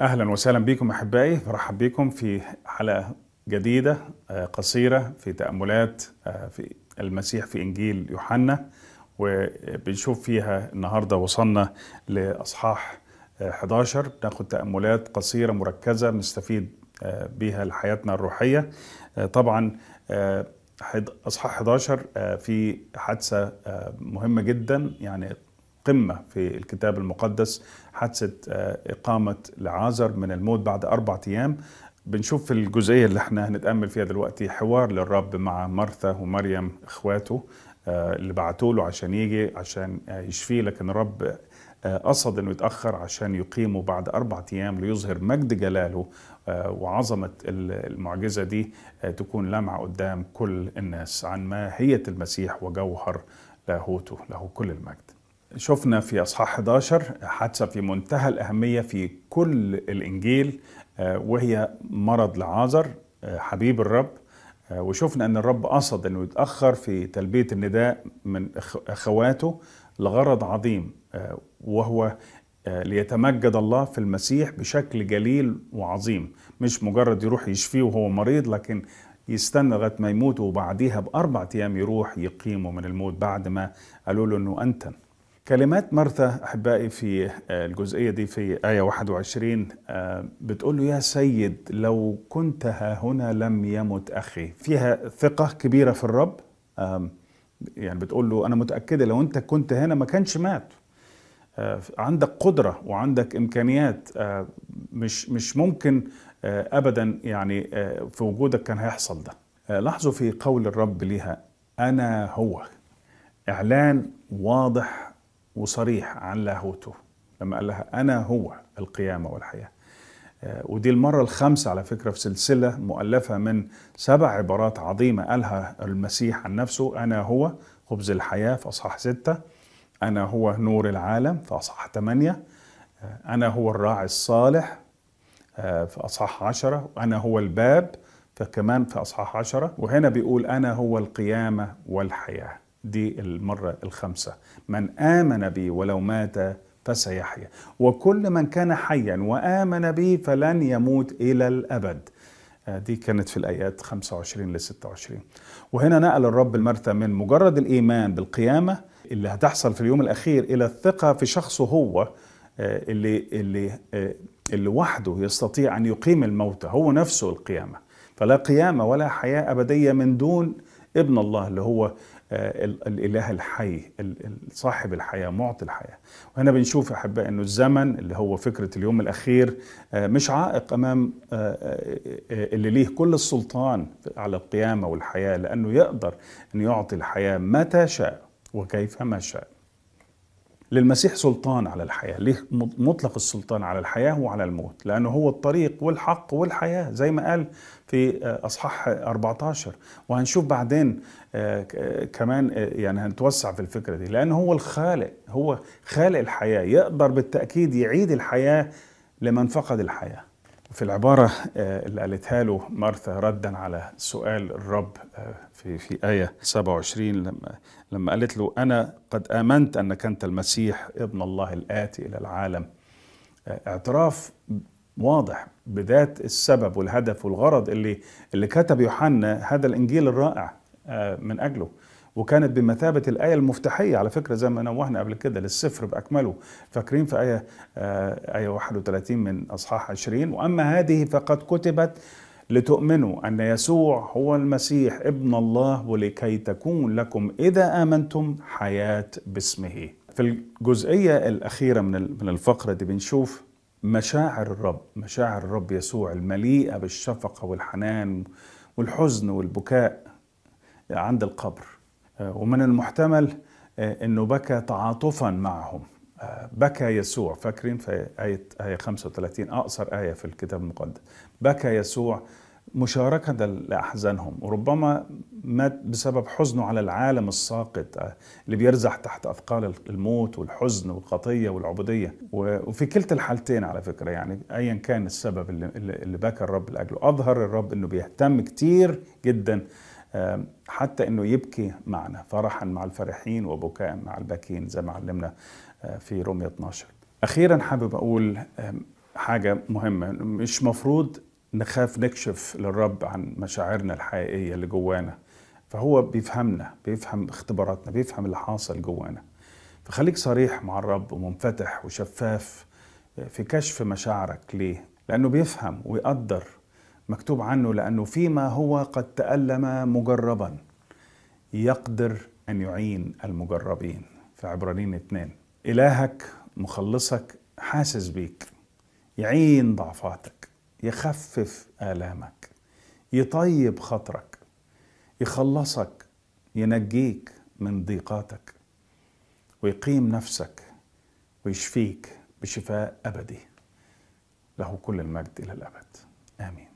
اهلا وسهلا بكم احبائي برحب بكم في حلقه جديده آه، قصيره في تاملات آه، في المسيح في انجيل يوحنا وبنشوف فيها النهارده وصلنا لاصحاح 11 آه، ناخد تاملات قصيره مركزه نستفيد بها لحياتنا الروحيه طبعا اصحاح 11 في حادثه مهمه جدا يعني قمة في الكتاب المقدس حادثة آه، إقامة لعازر من الموت بعد أربعة أيام بنشوف في الجزئية اللي احنا هنتأمل فيها دلوقتي حوار للرب مع مرثا ومريم إخواته آه، اللي بعتوا له عشان يجي عشان آه، يشفيه لكن الرب قصد انه يتاخر عشان يقيمه بعد اربع ايام ليظهر مجد جلاله وعظمه المعجزه دي تكون لامعه قدام كل الناس عن ماهيه المسيح وجوهر لاهوته له كل المجد. شفنا في اصحاح 11 حادثه في منتهى الاهميه في كل الانجيل آه، وهي مرض لعازر آه، حبيب الرب آه، وشفنا ان الرب قصد انه يتاخر في تلبيه النداء من اخواته لغرض عظيم وهو ليتمجد الله في المسيح بشكل جليل وعظيم مش مجرد يروح يشفيه وهو مريض لكن يستنى لغايه ما يموت وبعديها باربع ايام يروح يقيمه من الموت بعد ما قالوا له انه انتن كلمات مرثا احبائي في آه، الجزئيه دي في ايه 21 آه، بتقول له يا سيد لو كنت ها هنا لم يمت اخي فيها ثقه كبيره في الرب يعني بتقول له انا متاكده لو انت كنت هنا ما كانش مات آه، عندك قدره وعندك امكانيات مش مش ممكن ابدا يعني في وجودك كان هيحصل ده لاحظوا في قول الرب ليها انا هو اعلان واضح وصريح عن لاهوته لما قال لها أنا هو القيامة والحياة آه، ودي المرة الخامسة على فكرة في سلسلة مؤلفة من سبع عبارات عظيمة قالها المسيح عن نفسه أنا هو خبز الحياة في أصحاح ستة أنا هو نور العالم في أصحاح ثمانية آه، أنا هو الراعي الصالح آه، في أصحاح عشرة أنا هو الباب فكمان في أصحاح عشرة وهنا بيقول أنا هو القيامة والحياة دي المرة الخامسة من آمن بي ولو مات فسيحيا وكل من كان حيا وآمن بي فلن يموت إلى الأبد آه، دي كانت في الآيات 25 ل 26 وهنا نقل الرب المرثى من مجرد الإيمان بالقيامة اللي هتحصل في اليوم الأخير إلى الثقة في شخصه هو آه، اللي اللي آه، اللي وحده يستطيع أن يقيم الموتى هو نفسه القيامة فلا قيامة ولا حياة أبدية من دون ابن الله اللي هو آه، الاله الحي صاحب الحياه معطي الحياه وهنا بنشوف احباء انه الزمن اللي هو فكره اليوم الاخير آه، مش عائق امام آه، اللي ليه كل السلطان على القيامه والحياه لانه يقدر ان يعطي الحياه متى شاء وكيف ما شاء للمسيح سلطان على الحياة ليه مطلق السلطان على الحياة وعلى الموت لأنه هو الطريق والحق والحياة زي ما قال في آه، أصحاح 14 وهنشوف بعدين آه، آه، كمان يعني هنتوسع في الفكرة دي لأنه هو الخالق هو خالق الحياة يقدر بالتأكيد يعيد الحياة لمن فقد الحياه في العبارة آه، اللي قالتها له مارثا ردا على سؤال الرب آه، في في آية 27 لما لما قالت له أنا قد آمنت أنك أنت المسيح ابن الله الآتي إلى العالم آه، اعتراف واضح بذات السبب والهدف والغرض اللي اللي كتب يوحنا هذا الإنجيل الرائع من أجله وكانت بمثابة الآية المفتاحية على فكرة زي ما نوهنا قبل كده للسفر بأكمله فاكرين في آية آه آية 31 من أصحاح 20 وأما هذه فقد كتبت لتؤمنوا أن يسوع هو المسيح ابن الله ولكي تكون لكم إذا آمنتم حياة باسمه في الجزئية الأخيرة من الفقرة دي بنشوف مشاعر الرب مشاعر الرب يسوع المليئة بالشفقة والحنان والحزن والبكاء عند القبر آه، ومن المحتمل آه، أنه بكى تعاطفا معهم آه، بكى يسوع فاكرين في آية آية 35 أقصر آية في الكتاب المقدس بكى يسوع مشاركة لأحزانهم وربما مات بسبب حزنه على العالم الساقط اللي بيرزح تحت أثقال الموت والحزن والخطية والعبودية وفي كلتا الحالتين على فكرة يعني أيا كان السبب اللي, اللي بكى الرب لأجله أظهر الرب أنه بيهتم كتير جدا حتى انه يبكي معنا فرحا مع الفرحين وبكاء مع الباكين زي ما علمنا آه، في رومية 12 اخيرا حابب اقول حاجة مهمة مش مفروض نخاف نكشف للرب عن مشاعرنا الحقيقية اللي جوانا فهو بيفهمنا بيفهم اختباراتنا بيفهم اللي حاصل جوانا فخليك صريح مع الرب ومنفتح وشفاف آه، في كشف مشاعرك ليه لأنه بيفهم ويقدر مكتوب عنه لأنه فيما هو قد تألم مجربا يقدر أن يعين المجربين في عبرانين اثنين إلهك مخلصك حاسس بيك يعين ضعفاتك يخفف آلامك يطيب خاطرك يخلصك ينجيك من ضيقاتك ويقيم نفسك ويشفيك بشفاء أبدي له كل المجد إلى الأبد آمين